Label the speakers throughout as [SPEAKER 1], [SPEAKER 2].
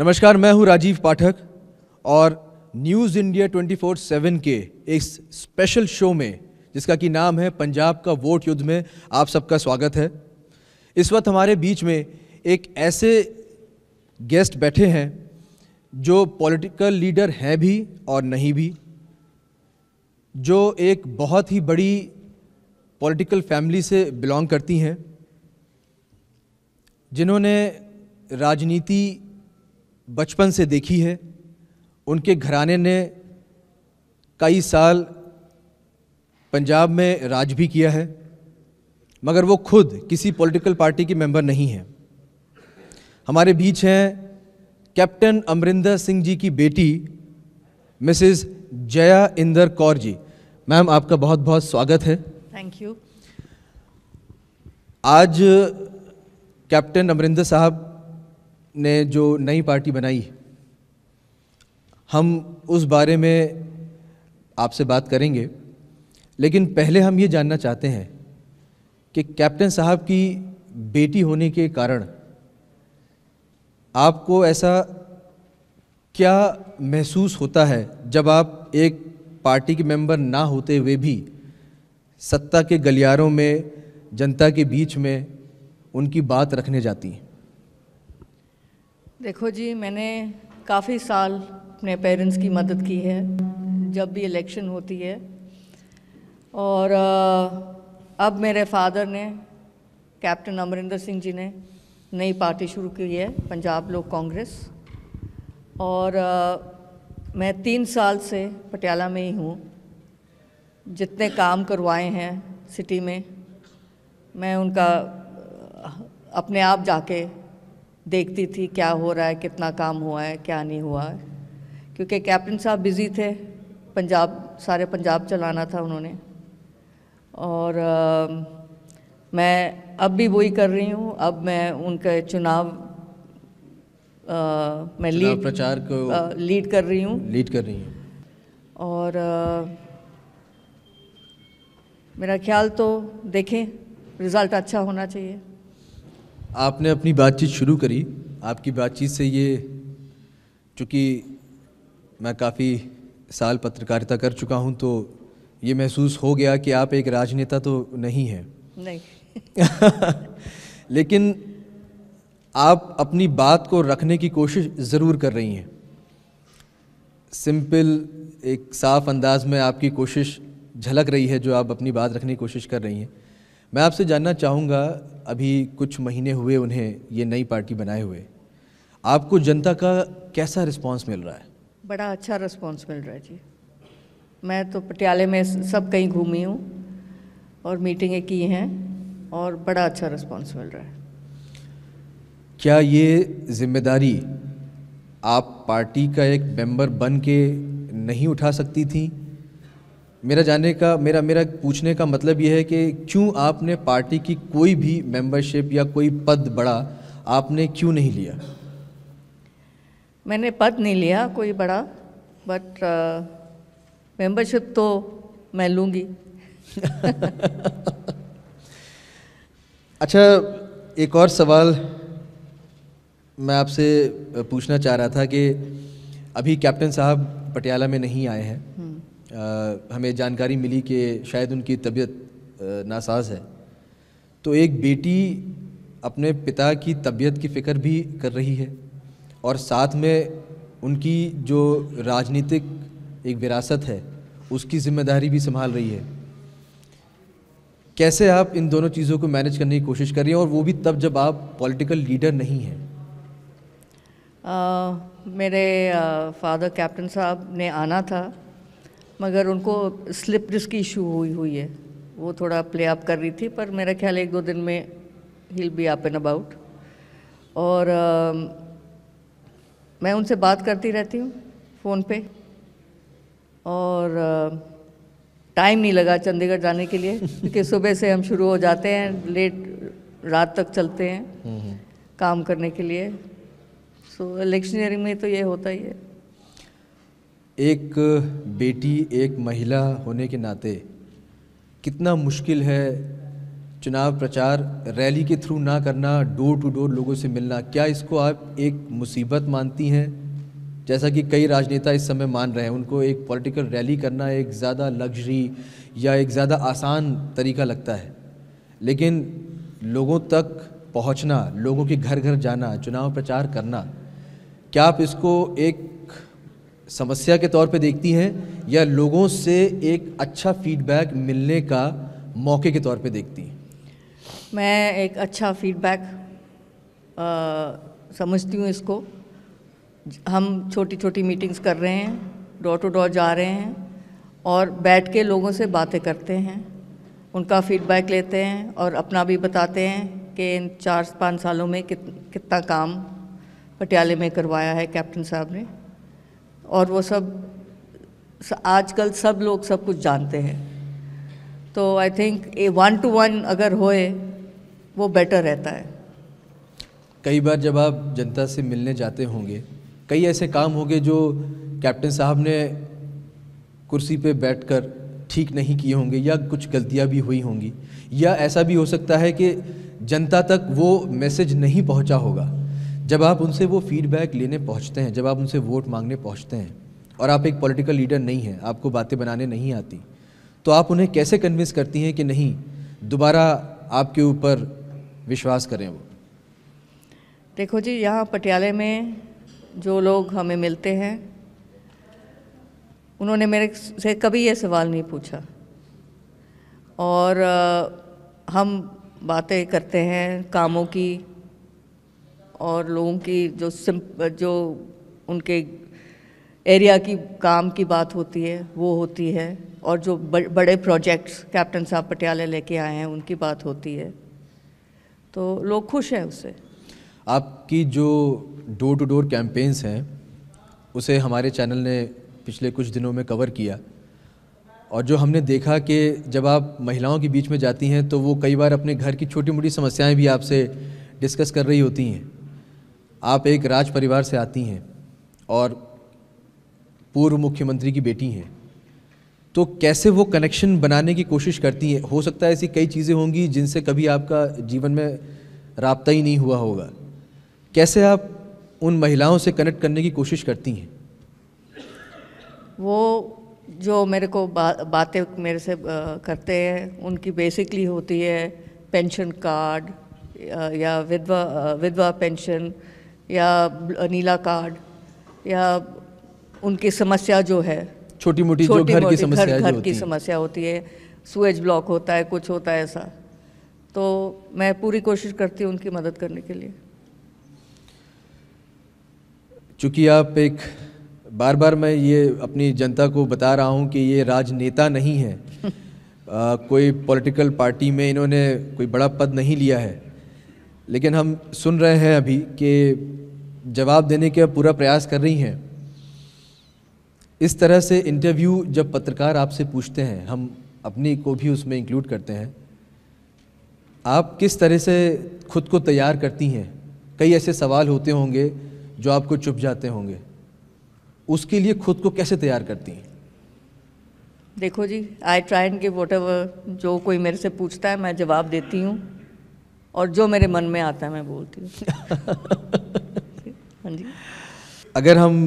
[SPEAKER 1] नमस्कार मैं हूं राजीव पाठक और न्यूज़ इंडिया 24/7 के एक स्पेशल शो में जिसका कि नाम है पंजाब का वोट युद्ध में आप सबका स्वागत है इस वक्त हमारे बीच में एक ऐसे गेस्ट बैठे हैं जो पॉलिटिकल लीडर हैं भी और नहीं भी जो एक बहुत ही बड़ी पॉलिटिकल फैमिली से बिलोंग करती हैं जिन्होंने राजनीति बचपन से देखी है उनके घराने ने कई साल पंजाब में राज भी किया है मगर वो खुद किसी पॉलिटिकल पार्टी के मेंबर नहीं हैं हमारे बीच हैं कैप्टन अमरिंदर सिंह जी की बेटी मिसेस जया इंदर कौर जी मैम आपका बहुत बहुत स्वागत है थैंक यू आज कैप्टन अमरिंदर साहब ने जो नई पार्टी बनाई हम उस बारे में आपसे बात करेंगे लेकिन पहले हम ये जानना चाहते हैं कि कैप्टन साहब की बेटी होने के कारण आपको ऐसा क्या महसूस होता है जब आप एक पार्टी के मेंबर ना होते हुए भी सत्ता के गलियारों में जनता के बीच में उनकी बात रखने जाती हैं
[SPEAKER 2] देखो जी मैंने काफ़ी साल अपने पेरेंट्स की मदद की है जब भी इलेक्शन होती है और अब मेरे फादर ने कैप्टन अमरिंदर सिंह जी ने नई पार्टी शुरू की है पंजाब लोक कांग्रेस और आ, मैं तीन साल से पटियाला में ही हूँ जितने काम करवाए हैं सिटी में मैं उनका अपने आप जाके देखती थी क्या हो रहा है कितना काम हुआ है क्या नहीं हुआ है क्योंकि कैप्टन साहब बिज़ी थे पंजाब सारे पंजाब चलाना था उन्होंने और आ, मैं अब भी वही कर रही हूँ अब मैं उनके चुनाव आ, मैं लीड प्रचार को आ, लीड कर रही हूँ लीड कर रही हूँ और आ, मेरा ख्याल तो देखें रिज़ल्ट अच्छा होना चाहिए
[SPEAKER 1] आपने अपनी बातचीत शुरू करी आपकी बातचीत से ये चूँकि मैं काफ़ी साल पत्रकारिता कर चुका हूँ तो ये महसूस हो गया कि आप एक राजनेता तो नहीं हैं नहीं लेकिन आप अपनी बात को रखने की कोशिश ज़रूर कर रही हैं सिंपल एक साफ अंदाज में आपकी कोशिश झलक रही है जो आप अपनी बात रखने की कोशिश कर रही हैं मैं आपसे जानना चाहूँगा अभी कुछ महीने हुए उन्हें ये नई पार्टी बनाए हुए आपको जनता का कैसा रिस्पांस मिल रहा है
[SPEAKER 2] बड़ा अच्छा रिस्पांस मिल रहा है जी मैं तो पटियाले में सब कहीं घूमी हूँ और मीटिंगें की हैं और बड़ा अच्छा रिस्पांस
[SPEAKER 1] मिल रहा है क्या ये जिम्मेदारी आप पार्टी का एक मेंबर बन के नहीं उठा सकती थी मेरा जानने का मेरा मेरा पूछने का मतलब यह है कि क्यों आपने पार्टी की कोई भी मेंबरशिप या कोई पद बड़ा आपने क्यों नहीं लिया
[SPEAKER 2] मैंने पद नहीं लिया कोई बड़ा बट मेंबरशिप uh, तो मैं लूँगी
[SPEAKER 1] अच्छा एक और सवाल मैं आपसे पूछना चाह रहा था कि अभी कैप्टन साहब पटियाला में नहीं आए हैं हम्म। हमें जानकारी मिली कि शायद उनकी तबीयत नासाज है तो एक बेटी अपने पिता की तबीयत की फ़िक्र भी कर रही है और साथ में उनकी जो राजनीतिक एक विरासत है उसकी ज़िम्मेदारी भी संभाल रही है कैसे आप इन दोनों चीज़ों को मैनेज करने की कोशिश कर रही हैं और वो भी तब जब आप पॉलिटिकल लीडर नहीं हैं
[SPEAKER 2] मेरे फादर कैप्टन साहब ने आना था मगर उनको स्लिप डिस्क इशू हुई हुई है वो थोड़ा प्ले अप कर रही थी पर मेरा ख्याल एक दो दिन में ही बी अप एंड अबाउट और आ, मैं उनसे बात करती रहती हूँ फ़ोन पे और टाइम नहीं लगा चंडीगढ़ जाने के लिए क्योंकि सुबह से हम शुरू हो जाते हैं लेट रात तक चलते हैं हम्म, हम्म। काम करने के लिए सो so, इलेक्शनियरिंग में तो ये होता ही है
[SPEAKER 1] एक बेटी एक महिला होने के नाते कितना मुश्किल है चुनाव प्रचार रैली के थ्रू ना करना डोर टू डोर लोगों से मिलना क्या इसको आप एक मुसीबत मानती हैं जैसा कि कई राजनेता इस समय मान रहे हैं उनको एक पॉलिटिकल रैली करना एक ज़्यादा लग्जरी या एक ज़्यादा आसान तरीका लगता है लेकिन लोगों तक पहुंचना लोगों के घर घर जाना चुनाव प्रचार करना क्या आप इसको एक समस्या के तौर पे देखती हैं या लोगों से एक अच्छा फीडबैक मिलने का मौके के तौर पे देखती हैं
[SPEAKER 2] मैं एक अच्छा फीडबैक समझती हूँ इसको हम छोटी छोटी मीटिंग्स कर रहे हैं डोर टू डोर जा रहे हैं और बैठ के लोगों से बातें करते हैं उनका फीडबैक लेते हैं और अपना भी बताते हैं कि इन चार पाँच सालों में कित, कितना काम पटियाले में करवाया है कैप्टन साहब ने और वो सब आजकल सब लोग सब कुछ जानते हैं तो I think a one two one अगर होए वो बेटर रहता
[SPEAKER 1] है कई बार जब आप जनता से मिलने जाते होंगे कई ऐसे काम होंगे जो कैप्टन साहब ने कुर्सी पे बैठकर ठीक नहीं किए होंगे या कुछ गलतियां भी हुई होंगी या ऐसा भी हो सकता है कि जनता तक वो मैसेज नहीं पहुंचा होगा जब आप उनसे वो फीडबैक लेने पहुँचते हैं जब आप उनसे वोट मांगने पहुँचते हैं और आप एक पॉलिटिकल लीडर नहीं हैं आपको बातें बनाने नहीं आती तो आप उन्हें कैसे कन्विंस करती हैं कि नहीं दोबारा आपके ऊपर विश्वास करें वो
[SPEAKER 2] देखो जी यहाँ पटियाले में जो लोग हमें मिलते हैं उन्होंने मेरे से कभी ये सवाल नहीं पूछा और हम बातें करते हैं कामों की और लोगों की जो जो उनके एरिया की काम की बात होती है वो होती है और जो बड़े प्रोजेक्ट्स कैप्टन साहब पटियाले लेके आए हैं उनकी बात होती है तो लोग खुश हैं उससे
[SPEAKER 1] आपकी जो डोर टू डोर कैंपेन्स हैं उसे हमारे चैनल ने पिछले कुछ दिनों में कवर किया और जो हमने देखा कि जब आप महिलाओं के बीच में जाती हैं तो वो कई बार अपने घर की छोटी मोटी समस्याएं भी आपसे डिस्कस कर रही होती हैं आप एक राज परिवार से आती हैं और पूर्व मुख्यमंत्री की बेटी हैं तो कैसे वो कनेक्शन बनाने की कोशिश करती हैं हो सकता है ऐसी कई चीज़ें होंगी जिनसे कभी आपका जीवन में रबता ही नहीं हुआ होगा कैसे आप उन महिलाओं से कनेक्ट करने की कोशिश करती हैं
[SPEAKER 2] वो जो मेरे को बा, बातें मेरे से करते हैं उनकी बेसिकली होती है पेंशन कार्ड या विधवा विधवा पेंशन या नीला कार्ड या उनकी समस्या जो है छोटी मोटी जो घर की समस्या घर, घर की समस्या होती है सुएज ब्लॉक होता है कुछ होता है ऐसा तो मैं पूरी कोशिश करती हूँ उनकी मदद करने के लिए
[SPEAKER 1] चूँकि आप एक बार बार मैं ये अपनी जनता को बता रहा हूँ कि ये राजनेता नहीं है आ, कोई पॉलिटिकल पार्टी में इन्होंने कोई बड़ा पद नहीं लिया है लेकिन हम सुन रहे हैं अभी कि जवाब देने के पूरा प्रयास कर रही हैं इस तरह से इंटरव्यू जब पत्रकार आपसे पूछते हैं हम अपनी को भी उसमें इंक्लूड करते हैं आप किस तरह से खुद को तैयार करती हैं कई ऐसे सवाल होते होंगे जो आपको चुप जाते होंगे उसके लिए खुद को कैसे तैयार करती हैं
[SPEAKER 2] देखो जी I try and give what जो कोई मेरे से पूछता है मैं जवाब देती हूँ और जो मेरे मन में आता है मैं बोलती हूँ हाँ जी
[SPEAKER 1] अगर हम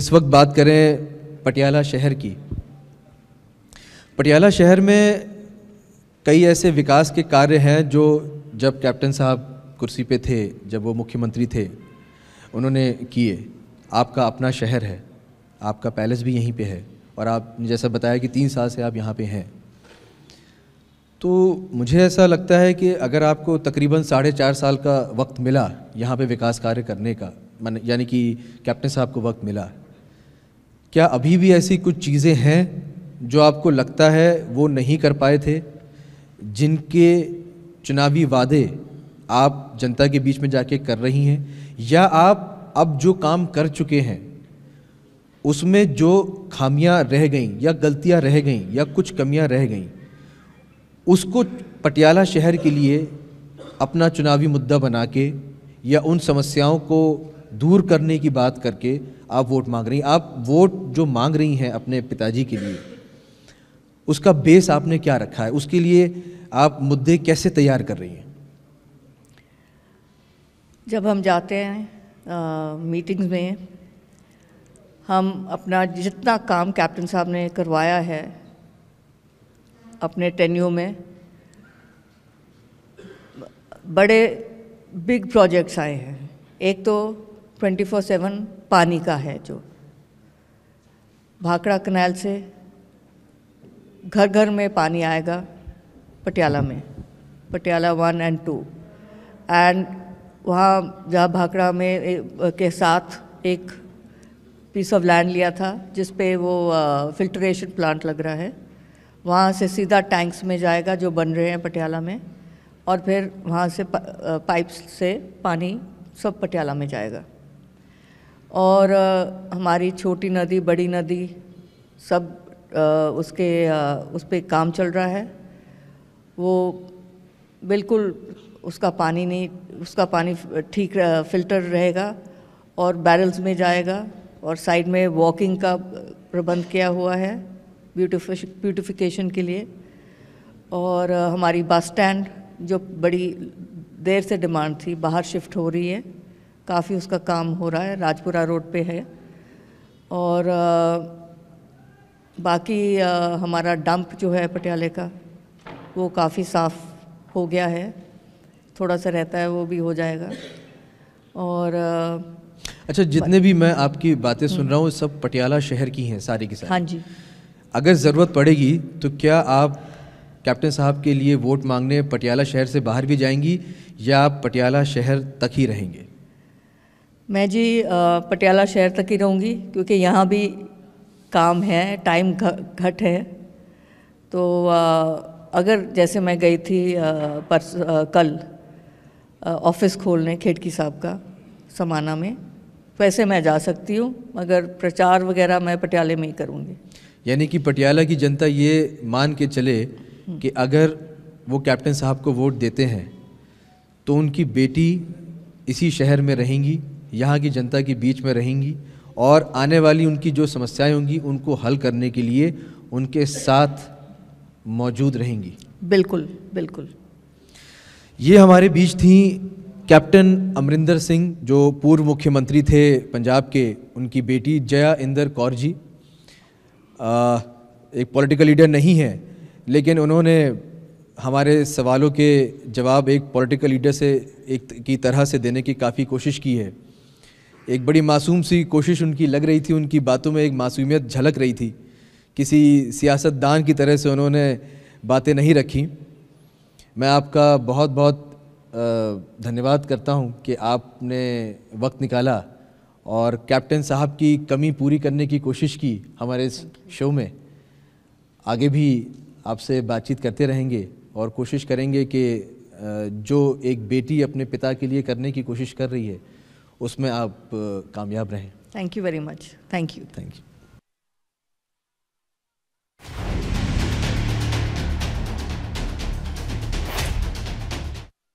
[SPEAKER 1] इस वक्त बात करें पटियाला शहर की पटियाला शहर में कई ऐसे विकास के कार्य हैं जो जब कैप्टन साहब कुर्सी पे थे जब वो मुख्यमंत्री थे उन्होंने किए आपका अपना शहर है आपका पैलेस भी यहीं पे है और आप जैसा बताया कि तीन साल से आप यहाँ पे हैं तो मुझे ऐसा लगता है कि अगर आपको तकरीबन साढ़े चार साल का वक्त मिला यहाँ पे विकास कार्य करने का मन यानी कि कैप्टन साहब को वक्त मिला क्या अभी भी ऐसी कुछ चीज़ें हैं जो आपको लगता है वो नहीं कर पाए थे जिनके चुनावी वादे आप जनता के बीच में जाके कर रही हैं या आप अब जो काम कर चुके हैं उसमें जो खामियां रह गईं या गलतियां रह गईं या कुछ कमियां रह गईं उसको पटियाला शहर के लिए अपना चुनावी मुद्दा बना के या उन समस्याओं को दूर करने की बात करके आप वोट मांग रही हैं आप वोट जो मांग रही हैं अपने पिताजी के लिए उसका बेस आपने क्या रखा है उसके लिए आप मुद्दे कैसे तैयार कर रही हैं
[SPEAKER 2] जब हम जाते हैं मीटिंग्स में हम अपना जितना काम कैप्टन साहब ने करवाया है अपने टेन्यू में बड़े बिग प्रोजेक्ट्स आए हैं एक तो 24 सेवन पानी का है जो भाकड़ा कनाल से घर घर में पानी आएगा पटियाला में Patiala one and two and वहाँ जहाँ भाकड़ा में के साथ एक पीस ऑफ लैंड लिया था जिस पे वो फिल्ट्रेशन प्लांट लग रहा है वहाँ से सीधा टैंक्स में जाएगा जो बन रहे हैं पटियाला में और फिर वहाँ से पाइप्स पाइप से पानी सब पटियाला में जाएगा और हमारी छोटी नदी बड़ी नदी सब उसके उस पर काम चल रहा है वो बिल्कुल उसका पानी नहीं उसका पानी ठीक फिल्टर रहेगा और बैरल्स में जाएगा और साइड में वॉकिंग का प्रबंध किया हुआ है ब्यूटिफिकेशन के लिए और uh, हमारी बस स्टैंड जो बड़ी देर से डिमांड थी बाहर शिफ्ट हो रही है काफ़ी उसका काम हो रहा है राजपुरा रोड पे है और uh, बाकी uh, हमारा डंप जो है पटियाले का वो काफ़ी साफ हो गया है थोड़ा सा रहता है वो भी हो जाएगा और
[SPEAKER 1] अच्छा जितने भी मैं आपकी बातें सुन हम्म। रहा हूँ सब पटियाला शहर की हैं सारी की सारी हाँ जी अगर ज़रूरत पड़ेगी तो क्या आप कैप्टन साहब के लिए वोट मांगने पटियाला शहर से बाहर भी जाएंगी या आप पटियाला शहर तक ही रहेंगे
[SPEAKER 2] मैं जी पटियाला शहर तक ही रहूँगी क्योंकि यहाँ भी काम है टाइम घट है तो अगर जैसे मैं गई थी परस कल ऑफिस खोलने खेड़की साहब का समाना में वैसे मैं जा सकती हूँ मगर प्रचार वगैरह मैं पटियाले में ही करूँगी
[SPEAKER 1] यानी कि पटियाला की जनता ये मान के चले कि अगर वो कैप्टन साहब को वोट देते हैं तो उनकी बेटी इसी शहर में रहेंगी यहाँ की जनता के बीच में रहेंगी और आने वाली उनकी जो समस्याएं होंगी उनको हल करने के लिए उनके साथ मौजूद रहेंगी
[SPEAKER 2] बिल्कुल बिल्कुल
[SPEAKER 1] ये हमारे बीच थी कैप्टन अमरिंदर सिंह जो पूर्व मुख्यमंत्री थे पंजाब के उनकी बेटी जया इंदर कौर जी एक पॉलिटिकल लीडर नहीं है लेकिन उन्होंने हमारे सवालों के जवाब एक पॉलिटिकल लीडर से एक की तरह से देने की काफ़ी कोशिश की है एक बड़ी मासूम सी कोशिश उनकी लग रही थी उनकी बातों में एक मासूमियत झलक रही थी किसी सियासतदान की तरह से उन्होंने बातें नहीं रखी मैं आपका बहुत बहुत धन्यवाद करता हूं कि आपने वक्त निकाला और कैप्टन साहब की कमी पूरी करने की कोशिश की हमारे इस शो में आगे भी आपसे बातचीत करते रहेंगे और कोशिश करेंगे कि जो एक बेटी अपने पिता के लिए करने की कोशिश कर रही है उसमें आप कामयाब रहें
[SPEAKER 2] thank you very much thank you thank you